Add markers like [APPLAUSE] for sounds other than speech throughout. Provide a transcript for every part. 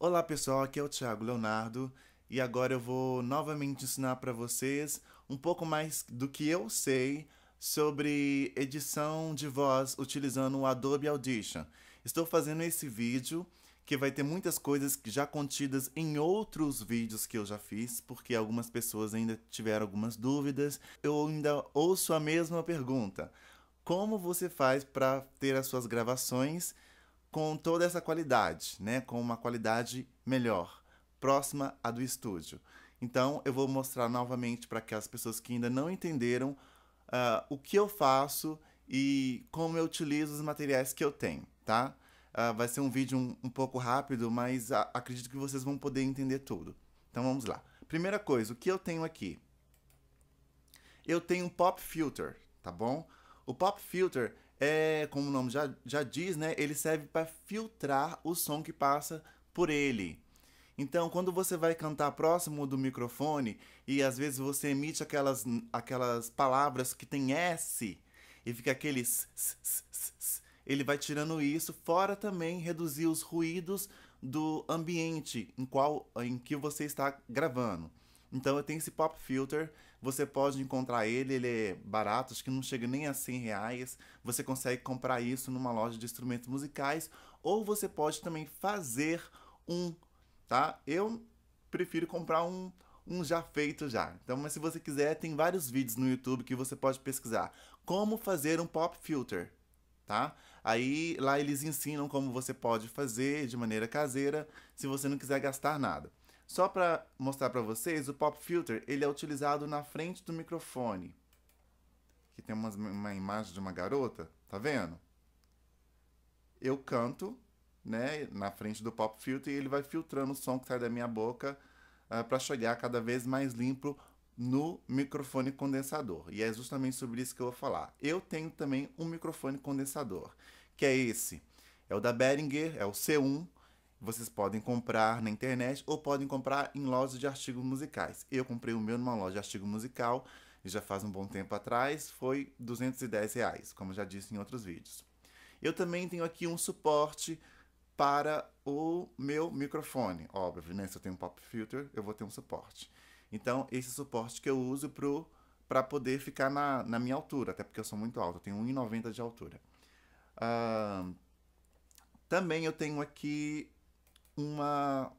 Olá pessoal, aqui é o Thiago Leonardo e agora eu vou novamente ensinar para vocês um pouco mais do que eu sei sobre edição de voz utilizando o Adobe Audition. Estou fazendo esse vídeo que vai ter muitas coisas já contidas em outros vídeos que eu já fiz, porque algumas pessoas ainda tiveram algumas dúvidas. Eu ainda ouço a mesma pergunta: como você faz para ter as suas gravações? com toda essa qualidade, né? Com uma qualidade melhor, próxima à do estúdio. Então, eu vou mostrar novamente para aquelas pessoas que ainda não entenderam uh, o que eu faço e como eu utilizo os materiais que eu tenho, tá? Uh, vai ser um vídeo um, um pouco rápido, mas a, acredito que vocês vão poder entender tudo. Então, vamos lá. Primeira coisa, o que eu tenho aqui? Eu tenho um Pop Filter, tá bom? O Pop Filter é, como o nome já, já diz, né, ele serve para filtrar o som que passa por ele. Então, quando você vai cantar próximo do microfone e às vezes você emite aquelas, aquelas palavras que tem S e fica aquele s, s, s, ele vai tirando isso, fora também reduzir os ruídos do ambiente em qual em que você está gravando. Então, eu tenho esse pop filter você pode encontrar ele, ele é barato, acho que não chega nem a 100 reais. Você consegue comprar isso numa loja de instrumentos musicais ou você pode também fazer um, tá? Eu prefiro comprar um, um já feito já. Então, mas se você quiser, tem vários vídeos no YouTube que você pode pesquisar. Como fazer um pop filter, tá? Aí lá eles ensinam como você pode fazer de maneira caseira, se você não quiser gastar nada. Só para mostrar para vocês, o pop filter ele é utilizado na frente do microfone. Aqui tem uma, uma imagem de uma garota, tá vendo? Eu canto né, na frente do pop filter e ele vai filtrando o som que sai da minha boca uh, ah, para chegar cada vez mais limpo no microfone condensador. E é justamente sobre isso que eu vou falar. Eu tenho também um microfone condensador, que é esse. É o da Behringer, é o C1. Vocês podem comprar na internet ou podem comprar em lojas de artigos musicais. Eu comprei o meu numa loja de artigo musical e já faz um bom tempo atrás, foi 210 reais, como já disse em outros vídeos. Eu também tenho aqui um suporte para o meu microfone. Óbvio, né? Se eu tenho um pop filter, eu vou ter um suporte. Então, esse suporte que eu uso para poder ficar na, na, minha altura, até porque eu sou muito alto, eu tenho 1,90 de altura. Uh, também eu tenho aqui uma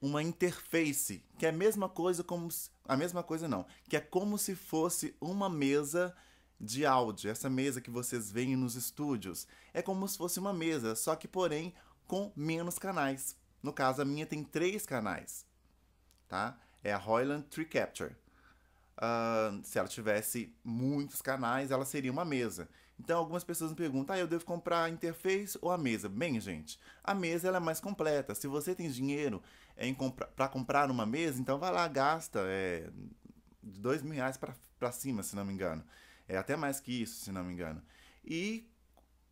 uma interface, que é a mesma coisa como se, a mesma coisa não, que é como se fosse uma mesa de áudio, essa mesa que vocês veem nos estúdios. É como se fosse uma mesa, só que porém com menos canais. No caso, a minha tem três canais, tá? É a Roland Tree Capture. Uh, se ela tivesse muitos canais, ela seria uma mesa. Então algumas pessoas me perguntam: "Ah, eu devo comprar a interface ou a mesa?". Bem, gente, a mesa ela é mais completa. Se você tem dinheiro é para comprar uma mesa, então vai lá gasta é, de dois mil reais para cima, se não me engano. É até mais que isso, se não me engano. E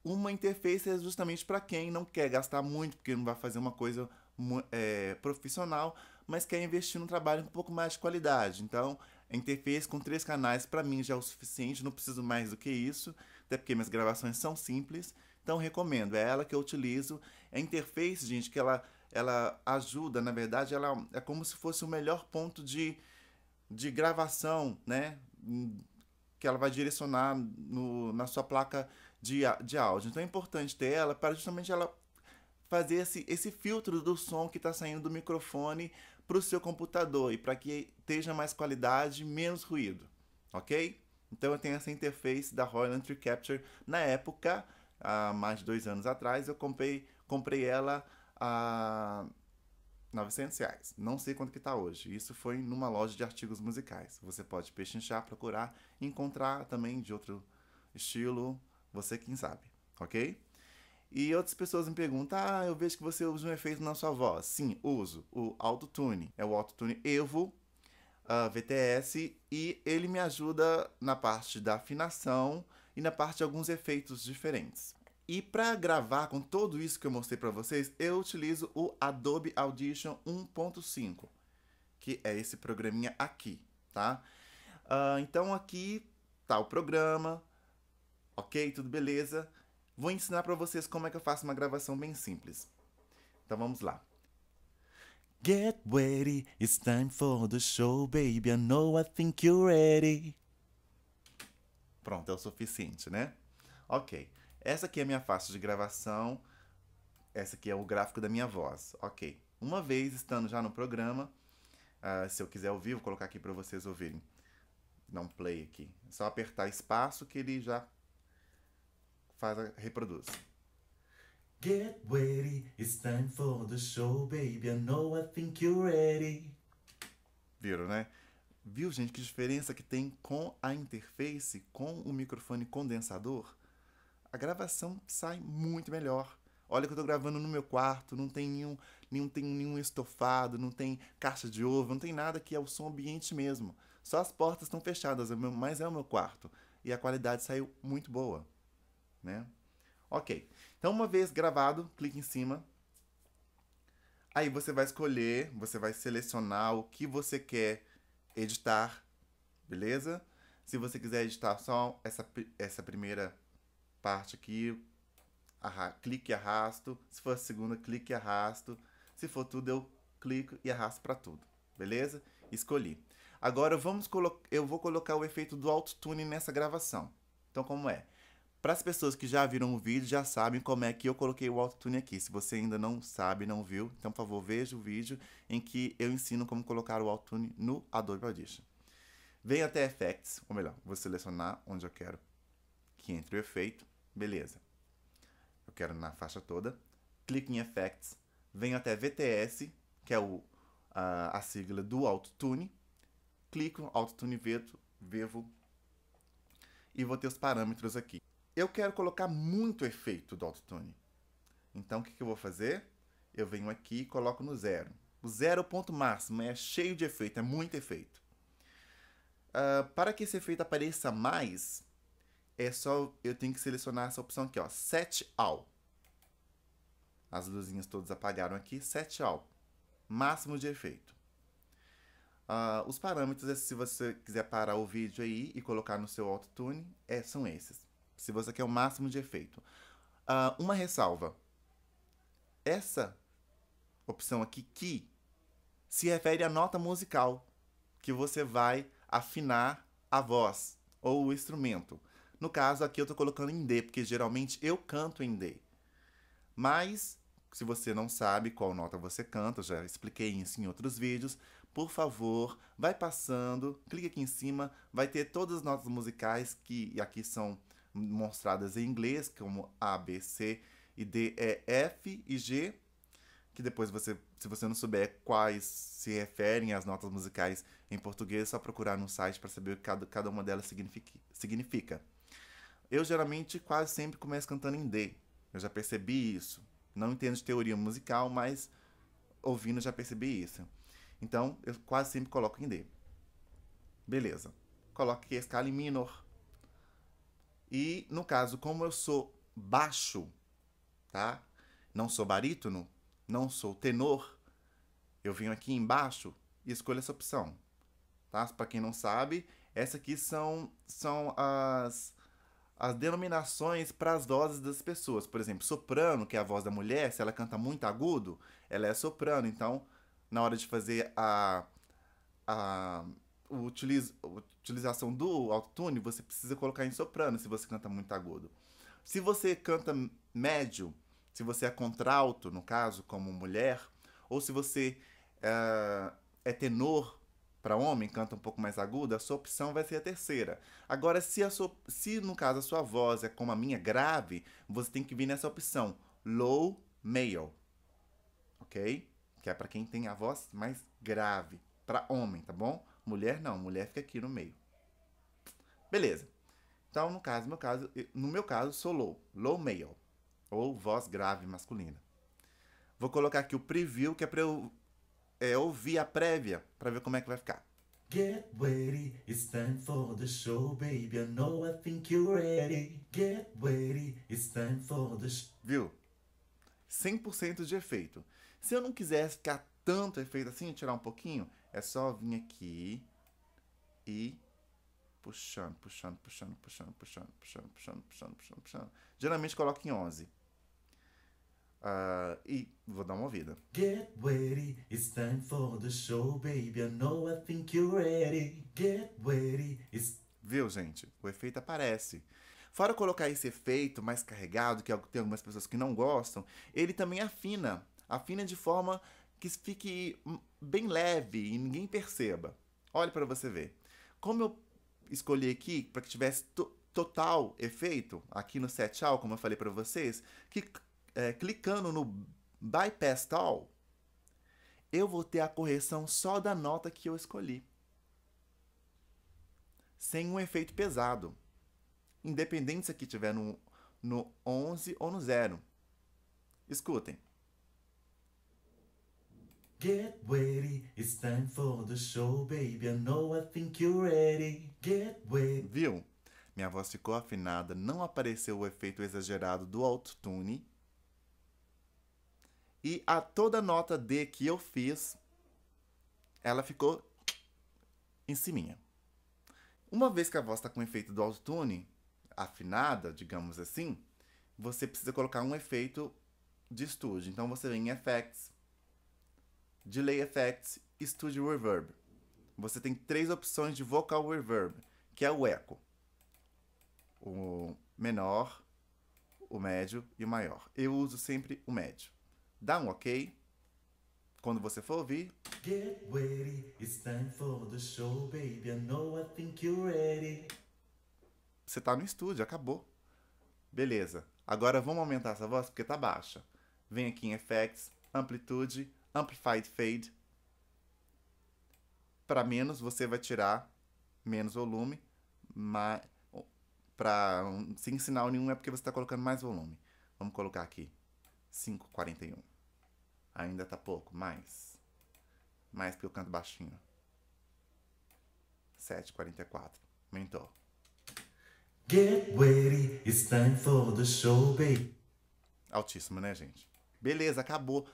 uma interface é justamente para quem não quer gastar muito, porque não vai fazer uma coisa é, profissional, mas quer investir num trabalho um pouco mais de qualidade. Então, a interface com três canais para mim já é o suficiente, não preciso mais do que isso até porque minhas gravações são simples, então recomendo. É ela que eu utilizo. É a interface, gente, que ela, ela ajuda, na verdade, ela é como se fosse o melhor ponto de, de gravação, né? Que ela vai direcionar no, na sua placa de, de áudio. Então é importante ter ela para justamente ela fazer esse, esse filtro do som que está saindo do microfone para o seu computador e para que esteja mais qualidade, menos ruído, ok? Então eu tenho essa interface da Royal Entry Capture. Na época, há mais de dois anos atrás, eu comprei, comprei ela a 900 reais. Não sei quanto que está hoje. Isso foi numa loja de artigos musicais. Você pode pechinchar, procurar, encontrar também de outro estilo, você quem sabe, ok? E outras pessoas me perguntam, ah, eu vejo que você usa um efeito na sua voz. Sim, uso. O autotune. É o autotune Evo uh, VTS e ele me ajuda na parte da afinação e na parte de alguns efeitos diferentes. E para gravar com tudo isso que eu mostrei para vocês, eu utilizo o Adobe Audition 1.5, que é esse programinha aqui, tá? Uh, então aqui tá o programa, ok? Tudo beleza? Vou ensinar para vocês como é que eu faço uma gravação bem simples. Então vamos lá. Get ready, it's time for the show, baby. I know I think you're ready. Pronto, é o suficiente, né? Ok. Essa aqui é a minha faixa de gravação. Essa aqui é o gráfico da minha voz. Ok. Uma vez estando já no programa, uh, se eu quiser ouvir, vou colocar aqui para vocês ouvirem. Não play aqui. É só apertar espaço que ele já faz, reproduz. Get ready, it's time for the show, baby. I know I think you're ready. Viram, né? Viu, gente, que diferença que tem com a interface, com o microfone condensador? A gravação sai muito melhor. Olha que eu tô gravando no meu quarto, não tem nenhum, nenhum, tem nenhum estofado, não tem caixa de ovo, não tem nada que é o som ambiente mesmo. Só as portas estão fechadas, é mas é o meu quarto. E a qualidade saiu muito boa, né? Ok. Então, uma vez gravado, clique em cima. Aí você vai escolher, você vai selecionar o que você quer editar, beleza? Se você quiser editar só essa, essa primeira parte aqui, arra clique e arrasto. Se for a segunda, clique e arrasto. Se for tudo, eu clico e arrasto para tudo, beleza? Escolhi. Agora vamos eu vou colocar o efeito do autotune nessa gravação. Então como é? Para as pessoas que já viram o vídeo, já sabem como é que eu coloquei o autotune aqui. Se você ainda não sabe, não viu, então, por favor, veja o vídeo em que eu ensino como colocar o autotune no Adobe Audition. Venho até Effects, ou melhor, vou selecionar onde eu quero que entre o efeito. Beleza. Eu quero na faixa toda. Clique em Effects. Venho até VTS, que é o, a, a sigla do autotune. Clico no autotune vivo. Vevo e vou ter os parâmetros aqui. Eu quero colocar muito efeito do autotune. Então o que, que eu vou fazer? Eu venho aqui e coloco no zero. O zero é o ponto máximo, é cheio de efeito, é muito efeito. Uh, para que esse efeito apareça mais, é só eu tenho que selecionar essa opção aqui, ó, Set All. As luzinhas todas apagaram aqui, Set All. Máximo de efeito. Uh, os parâmetros, é se você quiser parar o vídeo aí e colocar no seu autotune, é, são esses se você quer o máximo de efeito. Uh, uma ressalva. Essa opção aqui, que, se refere à nota musical que você vai afinar a voz ou o instrumento. No caso aqui eu estou colocando em D, porque geralmente eu canto em D. Mas, se você não sabe qual nota você canta, já expliquei isso em outros vídeos, por favor, vai passando, clica aqui em cima, vai ter todas as notas musicais que aqui são mostradas em inglês, como A, B, C e D, E, F e G, que depois você, se você não souber quais se referem às notas musicais em português, é só procurar no site para saber o que cada, cada uma delas significa. Eu geralmente quase sempre começo cantando em D. Eu já percebi isso. Não entendo de teoria musical, mas ouvindo já percebi isso. Então, eu quase sempre coloco em D. Beleza. Coloquei a escala em minor. E no caso, como eu sou baixo, tá? Não sou barítono, não sou tenor, eu venho aqui embaixo e escolho essa opção. Tá? Para quem não sabe, essas aqui são, são as, as denominações para as vozes das pessoas. Por exemplo, soprano, que é a voz da mulher, se ela canta muito agudo, ela é soprano. Então, na hora de fazer a, a utilização do autotune, você precisa colocar em soprano se você canta muito agudo. Se você canta médio, se você é contralto, no caso, como mulher, ou se você eh, é tenor para homem, canta um pouco mais agudo, a sua opção vai ser a terceira. Agora, se, a sua, se no caso a sua voz é como a minha grave, você tem que vir nessa opção, low male, ok? Que é para quem tem a voz mais grave, para homem, tá bom? Mulher não, mulher fica aqui no meio. Beleza. Então, no caso, meu caso, no meu caso, sou low, low male, ou voz grave masculina. Vou colocar aqui o preview, que é para eu é, ouvir a prévia, para ver como é que vai ficar. Get ready, it's time for the show, baby. I know I think you're ready. Get ready, it's time for the show. Viu? 100% de efeito. Se eu não quisesse ficar tanto efeito assim, tirar um pouquinho, é só vir aqui e puxando, puxando, puxando, puxando, puxando, puxando, puxando, puxando, puxando, puxando. Geralmente coloco em 11. Uh, ah, e vou dar uma ouvida. Get ready, it's time for the show, baby. I know I think you're ready. Get ready, it's... Viu, gente? O efeito aparece. Fora colocar esse efeito mais carregado, que é tem algumas pessoas que não gostam, ele também afina. Afina de forma que fique bem leve e ninguém perceba. Olha para você ver. Como eu escolhi aqui para que tivesse total efeito aqui no set all, como eu falei para vocês, que é, clicando no bypass all, eu vou ter a correção só da nota que eu escolhi. Sem um efeito pesado. Independente se aqui estiver no, no 11 ou no 0. Escutem. Get ready, it's time for the show, baby. I know I think you're ready. Get ready. Viu? Minha voz ficou afinada, não apareceu o efeito exagerado do autotune. E a toda nota D que eu fiz, ela ficou em cima. Uma vez que a voz está com o efeito do autotune, afinada, digamos assim, você precisa colocar um efeito de estúdio. Então você vem em Effects, Delay Effects e Studio Reverb. Você tem três opções de Vocal Reverb, que é o eco. O menor, o médio e o maior. Eu uso sempre o médio. Dá um ok. Quando você for ouvir. Get ready, it's time for the show, baby. I know I think you're ready. Você tá no estúdio, acabou. Beleza. Agora vamos aumentar essa voz porque tá baixa. Vem aqui em Effects, Amplitude, Amplified Fade. Para menos, você vai tirar menos volume, mas para sem sinal nenhum é porque você está colocando mais volume. Vamos colocar aqui 541. Ainda tá pouco, mais. Mais porque eu canto baixinho. 7,44. Aumentou. Get ready, it's time for the show, baby. Altíssimo, né, gente? Beleza, acabou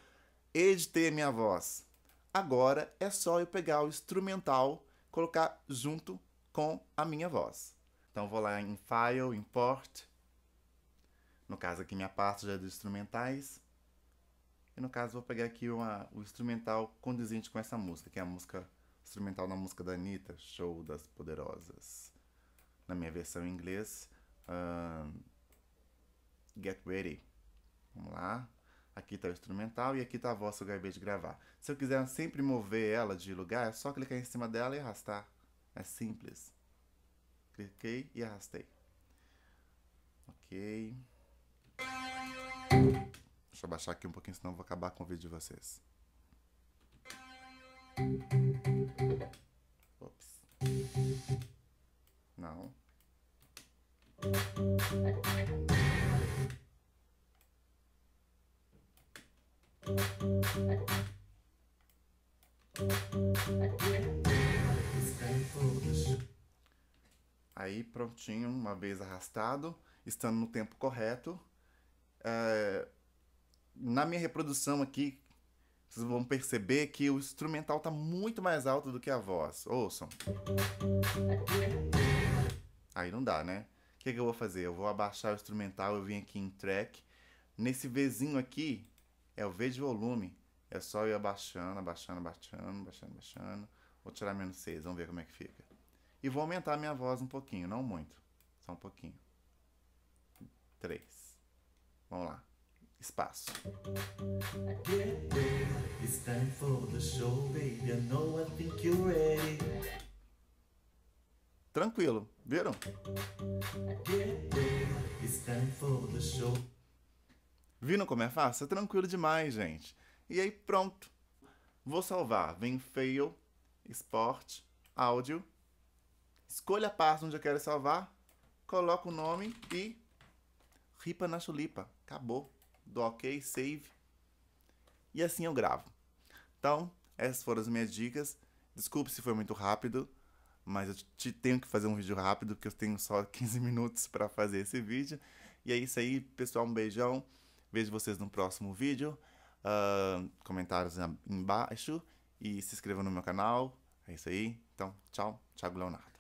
editei a minha voz. Agora é só eu pegar o instrumental, colocar junto com a minha voz. Então vou lá em File, Import. No caso aqui minha pasta já é dos instrumentais. E no caso vou pegar aqui uma, o instrumental condizente com essa música, que é a música instrumental da música da Anitta, Show das Poderosas. Na minha versão em inglês, um, Get Ready. Vamos lá. Aqui está o instrumental e aqui está a voz que eu acabei de gravar. Se eu quiser sempre mover ela de lugar, é só clicar em cima dela e arrastar. É simples. Cliquei e arrastei. Ok. Deixa eu baixar aqui um pouquinho, senão eu vou acabar com o vídeo de vocês. prontinho, uma vez arrastado, estando no tempo correto. É, na minha reprodução aqui, vocês vão perceber que o instrumental está muito mais alto do que a voz. Ouçam. Aí não dá, né? O que, que, eu vou fazer? Eu vou abaixar o instrumental, eu vim aqui em track. Nesse Vzinho aqui, é o V de volume. É só eu abaixando, abaixando, abaixando, abaixando, abaixando. Vou tirar menos 6, vamos ver como é que fica. E vou aumentar minha voz um pouquinho, não muito. Só um pouquinho. Três. Vamos lá. Espaço. Tranquilo, viram? Viram como é fácil? É tranquilo demais, gente. E aí, pronto. Vou salvar. Vem fail, export, áudio escolha a pasta onde eu quero salvar, coloco o nome e ripa na chulipa. Acabou. Do OK, save. E assim eu gravo. Então, essas foram as minhas dicas. Desculpe se foi muito rápido, mas eu te tenho que fazer um vídeo rápido, porque eu tenho só 15 [LAUGHS] minutos para fazer esse vídeo. E é isso aí, pessoal. Um beijão. Vejo vocês no próximo vídeo. Uh, comentários embaixo. E se inscreva no meu canal. É isso aí. Então, tchau. tchau, Leonardo.